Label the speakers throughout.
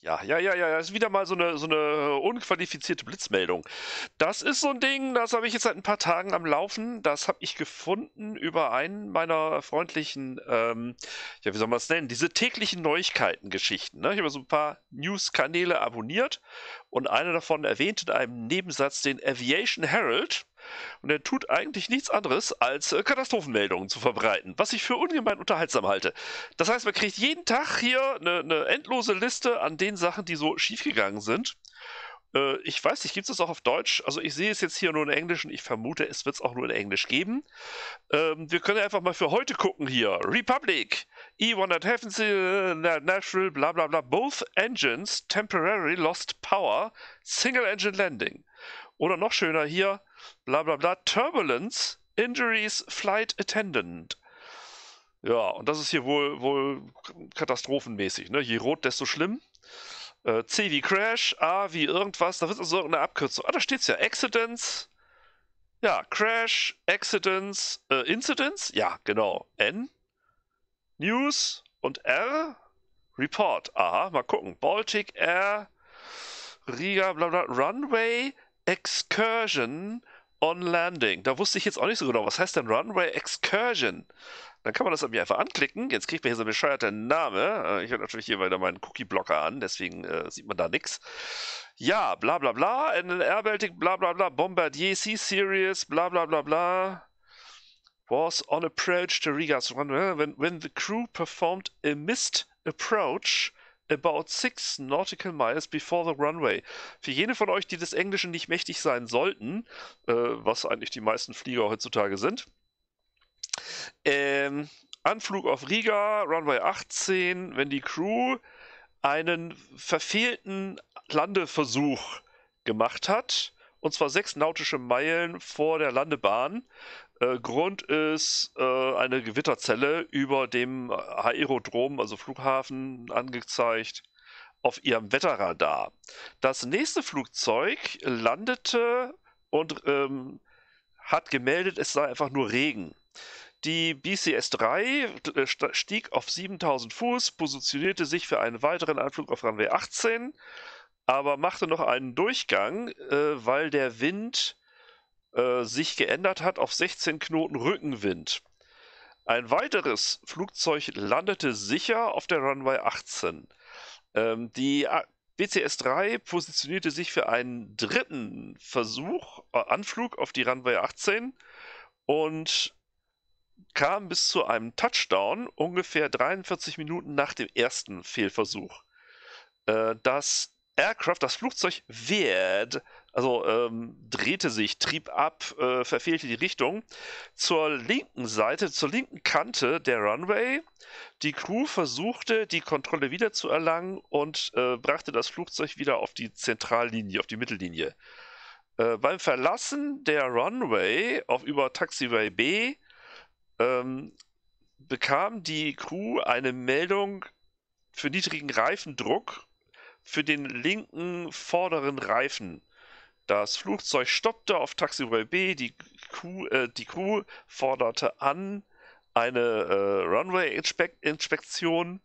Speaker 1: Ja, ja, ja, ja, das ist wieder mal so eine, so eine unqualifizierte Blitzmeldung. Das ist so ein Ding, das habe ich jetzt seit ein paar Tagen am Laufen. Das habe ich gefunden über einen meiner freundlichen, ähm, ja, wie soll man es nennen, diese täglichen Neuigkeiten-Geschichten. Ne? Ich habe so ein paar News-Kanäle abonniert und einer davon erwähnt in einem Nebensatz den Aviation Herald. Und er tut eigentlich nichts anderes, als äh, Katastrophenmeldungen zu verbreiten, was ich für ungemein unterhaltsam halte. Das heißt, man kriegt jeden Tag hier eine, eine endlose Liste an den Sachen, die so schiefgegangen sind. Äh, ich weiß nicht, gibt es das auch auf Deutsch? Also ich sehe es jetzt hier nur in Englisch und ich vermute, es wird es auch nur in Englisch geben. Ähm, wir können einfach mal für heute gucken hier. Republic, e 100 at Heavens, Nashville, bla bla bla. Both engines temporarily lost power, single engine landing. Oder noch schöner hier, bla bla bla, Turbulence, Injuries, Flight Attendant. Ja, und das ist hier wohl, wohl katastrophenmäßig. Ne? Je rot, desto schlimm. Äh, C wie Crash, A wie irgendwas, da wird also eine Abkürzung. Ah, da steht es ja. Accidents. Ja, Crash, Accidents, äh, Incidents. Ja, genau. N. News und R. Report. Aha, mal gucken. Baltic Air, Riga, bla bla, Runway, Excursion, on Landing. Da wusste ich jetzt auch nicht so genau, was heißt denn Runway Excursion? Dann kann man das irgendwie einfach anklicken. Jetzt kriegt man hier so einen bescheuerten Name. Äh, ich habe natürlich hier wieder meinen Cookie-Blocker an, deswegen äh, sieht man da nichts. Ja, bla bla bla, NLR Baltic, bla bla bla, Bombardier C-Series, bla bla bla bla. Was on approach to Riga's runway when, when the crew performed a missed approach about six nautical miles before the runway. Für jene von euch, die des Englischen nicht mächtig sein sollten, äh, was eigentlich die meisten Flieger heutzutage sind, ähm, Anflug auf Riga, Runway 18, wenn die Crew einen verfehlten Landeversuch gemacht hat, und zwar sechs nautische Meilen vor der Landebahn. Äh, Grund ist äh, eine Gewitterzelle über dem Aerodrom, also Flughafen, angezeigt auf ihrem Wetterradar. Das nächste Flugzeug landete und ähm, hat gemeldet, es sei einfach nur Regen. Die BCS-3 äh, stieg auf 7000 Fuß, positionierte sich für einen weiteren Anflug auf Runway 18 aber machte noch einen Durchgang, äh, weil der Wind äh, sich geändert hat auf 16 Knoten Rückenwind. Ein weiteres Flugzeug landete sicher auf der Runway 18. Ähm, die BCS-3 positionierte sich für einen dritten Versuch, äh, Anflug auf die Runway 18 und kam bis zu einem Touchdown ungefähr 43 Minuten nach dem ersten Fehlversuch. Äh, das Aircraft, das Flugzeug, wird, also ähm, drehte sich, trieb ab, äh, verfehlte die Richtung. Zur linken Seite, zur linken Kante der Runway. Die Crew versuchte, die Kontrolle wiederzuerlangen und äh, brachte das Flugzeug wieder auf die Zentrallinie, auf die Mittellinie. Äh, beim Verlassen der Runway auf über Taxiway B ähm, bekam die Crew eine Meldung für niedrigen Reifendruck für den linken vorderen Reifen. Das Flugzeug stoppte auf Taxiway B, die Crew, äh, die Crew forderte an eine äh, Runway-Inspektion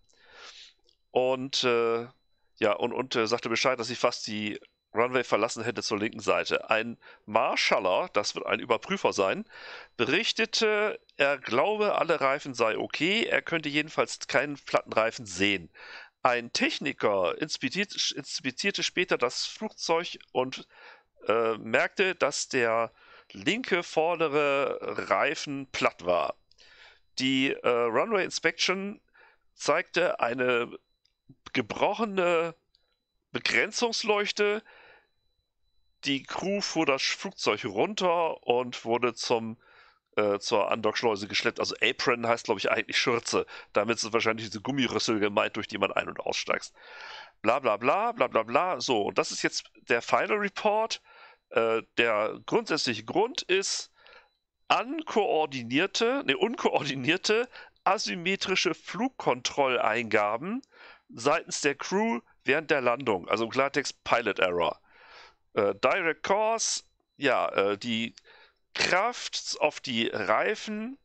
Speaker 1: und äh, ja, und, und äh, sagte Bescheid, dass sie fast die Runway verlassen hätte zur linken Seite. Ein Marschaller, das wird ein Überprüfer sein, berichtete, er glaube, alle Reifen sei okay, er könnte jedenfalls keinen Plattenreifen sehen. Ein Techniker inspizierte später das Flugzeug und äh, merkte, dass der linke vordere Reifen platt war. Die äh, Runway Inspection zeigte eine gebrochene Begrenzungsleuchte. Die Crew fuhr das Flugzeug runter und wurde zum äh, zur Andockschleuse geschleppt. Also Apron heißt, glaube ich, eigentlich Schürze. Damit sind wahrscheinlich diese Gummirüssel gemeint, durch die man ein- und aussteigst. Bla bla bla bla bla bla. So, und das ist jetzt der Final Report. Äh, der grundsätzliche Grund ist unkoordinierte, nee, unkoordinierte, asymmetrische Flugkontrolleingaben seitens der Crew während der Landung. Also im Klartext Pilot Error. Äh, Direct Course, ja, äh, die Kraft auf die Reifen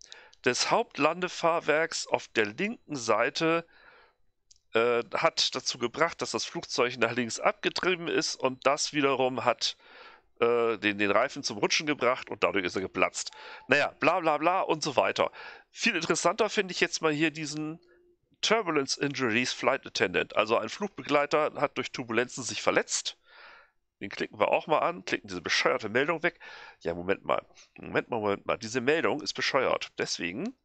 Speaker 1: des Hauptlandefahrwerks auf der linken Seite äh, hat dazu gebracht, dass das Flugzeug nach links abgetrieben ist und das wiederum hat äh, den, den Reifen zum Rutschen gebracht und dadurch ist er geplatzt. Naja, bla bla bla und so weiter. Viel interessanter finde ich jetzt mal hier diesen Turbulence Injuries Flight Attendant. Also ein Flugbegleiter hat durch Turbulenzen sich verletzt den klicken wir auch mal an, klicken diese bescheuerte Meldung weg. Ja, Moment mal. Moment mal, Moment mal. Diese Meldung ist bescheuert. Deswegen,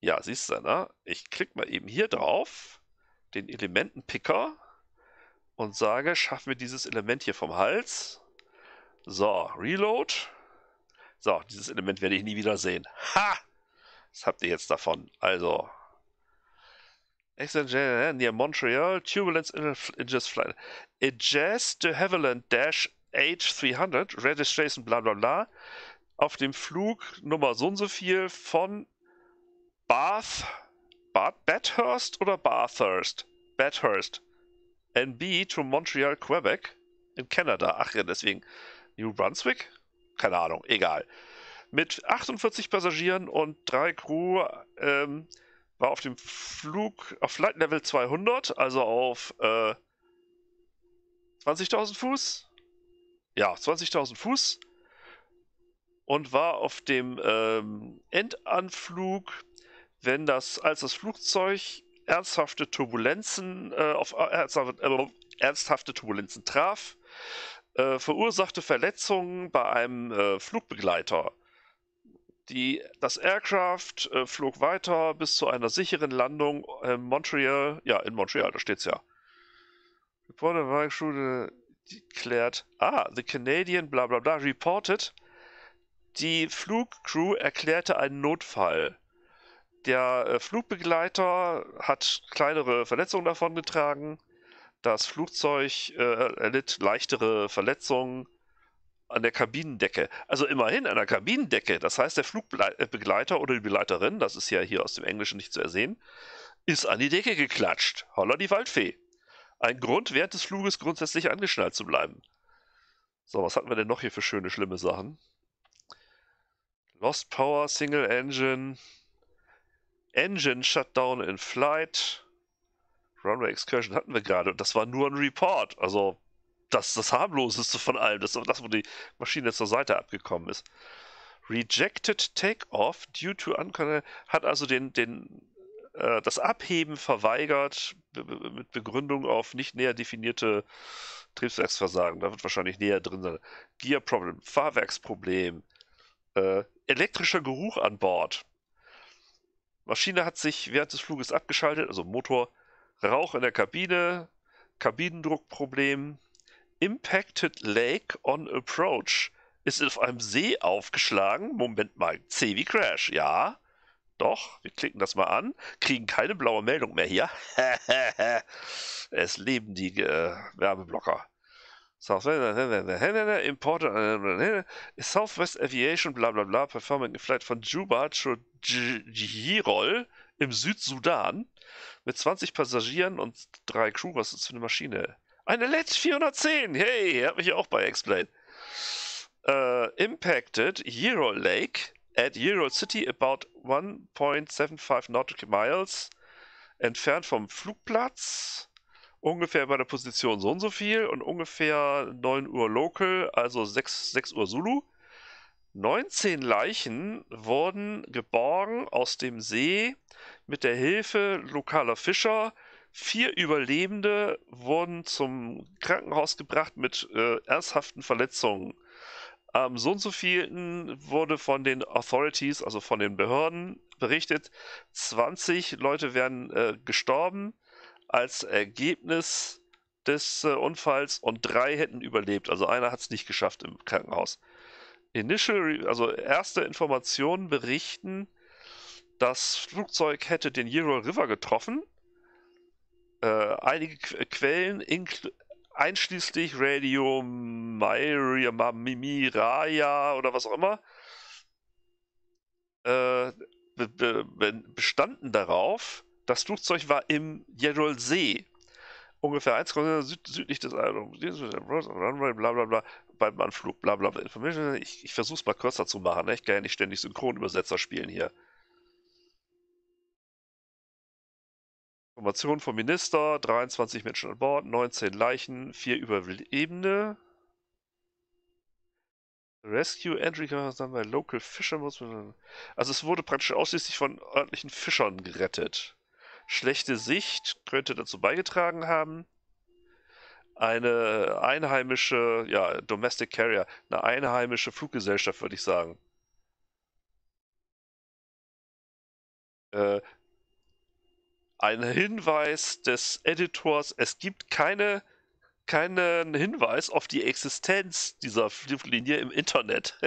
Speaker 1: ja, siehst du, ne? Ich klicke mal eben hier drauf, den Elementenpicker und sage, schaffen wir dieses Element hier vom Hals. So, Reload. So, dieses Element werde ich nie wieder sehen. Ha! Was habt ihr jetzt davon. Also, Excellent ne? near Montreal, turbulence in just flight. A Jazz de Havilland Dash H300, Registration bla bla bla, auf dem Flug Nummer so und so viel von Bath, Bath, Bathurst oder Bathurst? Bathurst. NB to Montreal, Quebec in Kanada. Ach ja, deswegen New Brunswick? Keine Ahnung, egal. Mit 48 Passagieren und drei Crew ähm, war auf dem Flug auf Flight Level 200, also auf äh, 20.000 Fuß. Ja, 20.000 Fuß. Und war auf dem ähm, Endanflug, wenn das, als das Flugzeug ernsthafte Turbulenzen äh, auf äh, ernsthafte äh, Turbulenzen traf, äh, verursachte Verletzungen bei einem äh, Flugbegleiter. Die, das Aircraft äh, flog weiter bis zu einer sicheren Landung in äh, Montreal. Ja, in Montreal, da steht's ja. Reporter Wagenschule klärt. ah, the Canadian bla bla bla reported. Die Flugcrew erklärte einen Notfall. Der äh, Flugbegleiter hat kleinere Verletzungen davongetragen. Das Flugzeug äh, erlitt leichtere Verletzungen an der Kabinendecke. Also immerhin an der Kabinendecke. Das heißt, der Flugbegleiter oder die Begleiterin, das ist ja hier aus dem Englischen nicht zu ersehen, ist an die Decke geklatscht. Holla die Waldfee. Ein Grund, während des Fluges grundsätzlich angeschnallt zu bleiben. So, was hatten wir denn noch hier für schöne, schlimme Sachen? Lost Power, Single Engine, Engine Shutdown in Flight, Runway Excursion hatten wir gerade und das war nur ein Report. Also das, das harmloseste von allem. Das ist das, wo die Maschine jetzt zur Seite abgekommen ist. Rejected Takeoff due to unconnected hat also den, den, äh, das Abheben verweigert be mit Begründung auf nicht näher definierte Triebwerksversagen. Da wird wahrscheinlich näher drin sein. Gear Problem, Fahrwerksproblem, äh, elektrischer Geruch an Bord. Maschine hat sich während des Fluges abgeschaltet, also Motor, Rauch in der Kabine, Kabinendruckproblem, Impacted Lake on Approach ist auf einem See aufgeschlagen. Moment mal, C wie Crash, ja. Doch, wir klicken das mal an, kriegen keine blaue Meldung mehr hier. es leben die äh, Werbeblocker. Software, äh, Southwest Aviation, bla bla bla, Performing a Flight von Juba zu Jirol im Südsudan mit 20 Passagieren und drei Crew. Was ist das für eine Maschine? Eine Let's 410. Hey, hab mich ja auch bei Explain. Uh, impacted Euro Lake at Euro City about 1.75 nautical miles entfernt vom Flugplatz. Ungefähr bei der Position so und so viel und ungefähr 9 Uhr Local, also 6, 6 Uhr Zulu. 19 Leichen wurden geborgen aus dem See mit der Hilfe lokaler Fischer Vier Überlebende wurden zum Krankenhaus gebracht mit äh, ernsthaften Verletzungen. Am so und so vielen wurde von den Authorities, also von den Behörden, berichtet, 20 Leute wären äh, gestorben als Ergebnis des äh, Unfalls und drei hätten überlebt. Also einer hat es nicht geschafft im Krankenhaus. Initial, also erste Informationen berichten, das Flugzeug hätte den Ural River getroffen äh, einige Qu Quellen, einschließlich Radio Myria, Miraya oder was auch immer, äh, be be bestanden darauf, das Flugzeug war im Jerol See, ungefähr 1 Kilometer süd südlich des Runway, bla bla bla, beim Anflug, bla bla bla. Ich, ich versuche es mal kürzer zu machen, ne? ich kann ja nicht ständig Synchronübersetzer spielen hier. Information vom Minister, 23 Menschen an Bord, 19 Leichen, 4 Überlebende. Rescue Entry dann bei Local Fishermen. Also es wurde praktisch ausschließlich von örtlichen Fischern gerettet. Schlechte Sicht könnte dazu beigetragen haben. Eine einheimische, ja, Domestic Carrier, eine einheimische Fluggesellschaft, würde ich sagen. Äh, ein Hinweis des Editors, es gibt keine, keinen Hinweis auf die Existenz dieser Fluglinie im Internet.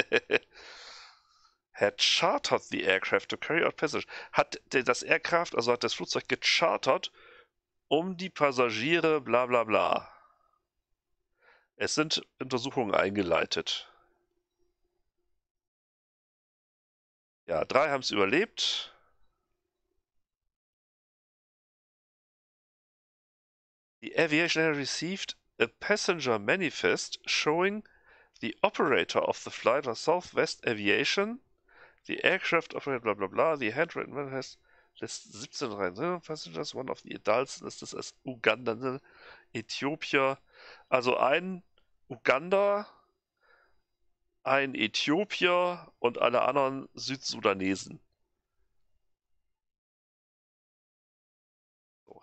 Speaker 1: had chartered the aircraft to carry out passage. Hat das Aircraft, also hat das Flugzeug gechartert, um die Passagiere, bla bla bla. Es sind Untersuchungen eingeleitet. Ja, drei haben es überlebt. The aviation received a passenger manifest showing the operator of the flight was Southwest Aviation, the aircraft operator, bla bla bla, the handwritten manifest list 1737 passengers, one of the adults listed as Uganda, Äthiopier. Ne, also ein Uganda, ein Äthiopier und alle anderen Südsudanesen.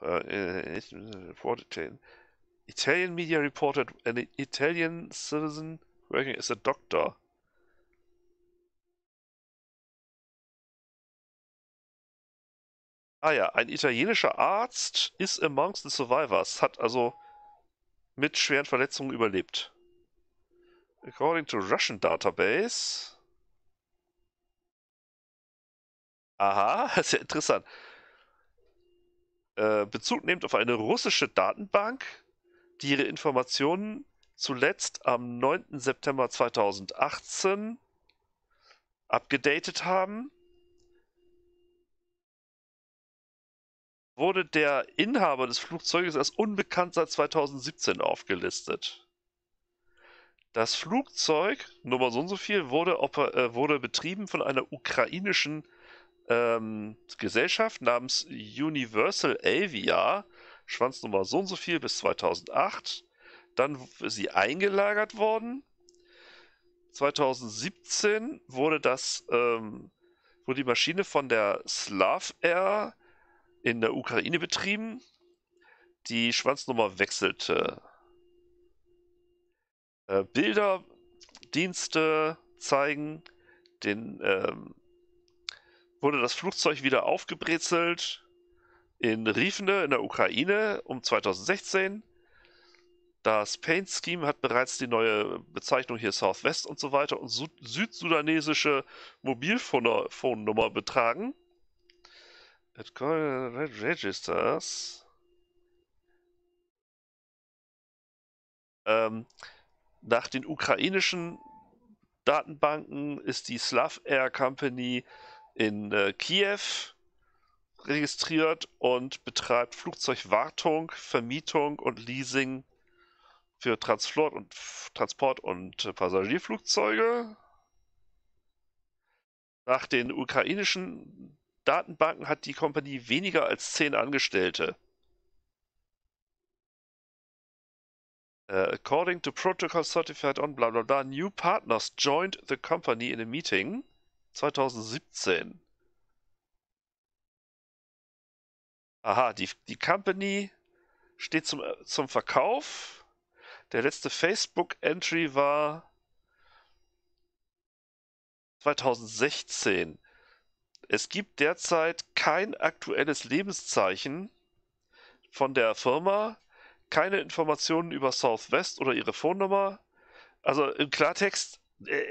Speaker 1: uh, äh, reported äh, äh, Italian media reported an Italian citizen working as a doctor. Ah ja, ein italienischer Arzt ist amongst the survivors, hat also mit schweren Verletzungen überlebt. According to Russian database. Aha, das ist ja interessant. Äh, Bezug nehmend auf eine russische Datenbank, die ihre Informationen zuletzt am 9. September 2018 abgedatet haben, wurde der Inhaber des Flugzeuges als unbekannt seit 2017 aufgelistet. Das Flugzeug, Nummer so und so viel, wurde, äh, wurde betrieben von einer ukrainischen ähm, Gesellschaft namens Universal Avia, Schwanznummer so und so viel bis 2008. Dann ist sie eingelagert worden. 2017 wurde das, ähm, wurde die Maschine von der Slav Air in der Ukraine betrieben. Die Schwanznummer wechselte. Äh, Bilder, Dienste zeigen den ähm, wurde das Flugzeug wieder aufgebrezelt in Rivne in der Ukraine um 2016. Das Paint Scheme hat bereits die neue Bezeichnung hier Southwest und so weiter und Sü südsudanesische Mobilfonnummer betragen. It registers. Ähm, nach den ukrainischen Datenbanken ist die Slav Air Company in äh, Kiew registriert und betreibt Flugzeugwartung, Vermietung und Leasing für Transport und, Transport äh, und Passagierflugzeuge. Nach den ukrainischen Datenbanken hat die Kompanie weniger als zehn Angestellte. Uh, according to protocol certified on blah blah blah, new partners joined the company in a meeting. 2017. Aha, die, die Company steht zum, zum Verkauf. Der letzte Facebook-Entry war 2016. Es gibt derzeit kein aktuelles Lebenszeichen von der Firma, keine Informationen über Southwest oder ihre Phonennummer. Also im Klartext, äh,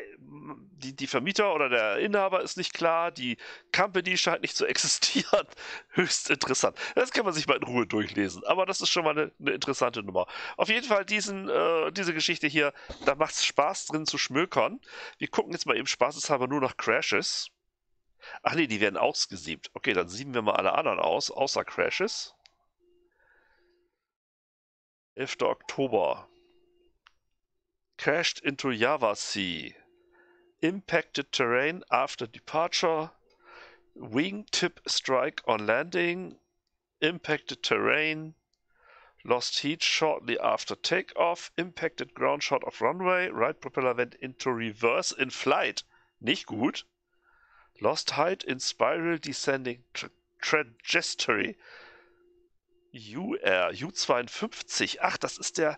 Speaker 1: die, die Vermieter oder der Inhaber ist nicht klar, die Company scheint nicht zu existieren. Höchst interessant. Das kann man sich mal in Ruhe durchlesen, aber das ist schon mal eine, eine interessante Nummer. Auf jeden Fall diesen, äh, diese Geschichte hier, da macht es Spaß drin zu schmökern. Wir gucken jetzt mal eben spaßeshalber nur nach Crashes. Ach nee, die werden ausgesiebt. Okay, dann sieben wir mal alle anderen aus, außer Crashes. 11. Oktober crashed into Java Sea. Impacted terrain after departure. Wingtip strike on landing. Impacted terrain. Lost heat shortly after takeoff. Impacted ground shot of runway. Right propeller went into reverse in flight. Nicht gut. Lost height in spiral descending tra trajectory. UR, U52. Ach, das ist der,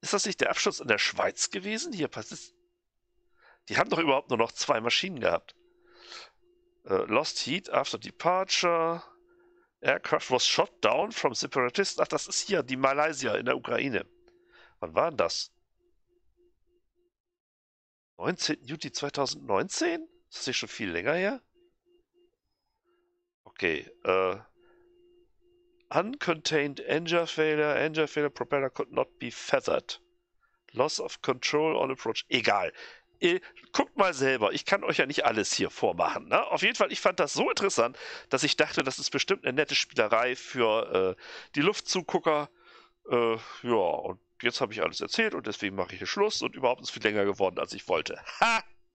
Speaker 1: ist das nicht der Abschuss in der Schweiz gewesen? Hier, was ist. Die haben doch überhaupt nur noch zwei Maschinen gehabt. Uh, lost Heat after departure. Aircraft was shot down from separatists. Ach, das ist hier, die Malaysia in der Ukraine. Wann war denn das? 19. Juli 2019? Ist das nicht schon viel länger her? Okay, äh. Uncontained engine failure, engine failure, propeller could not be feathered. Loss of control on approach. Egal. guckt mal selber, ich kann euch ja nicht alles hier vormachen. Ne? Auf jeden Fall, ich fand das so interessant, dass ich dachte, das ist bestimmt eine nette Spielerei für äh, die Luftzugucker. Äh, ja, und jetzt habe ich alles erzählt und deswegen mache ich hier Schluss und überhaupt ist es viel länger geworden, als ich wollte. Ha!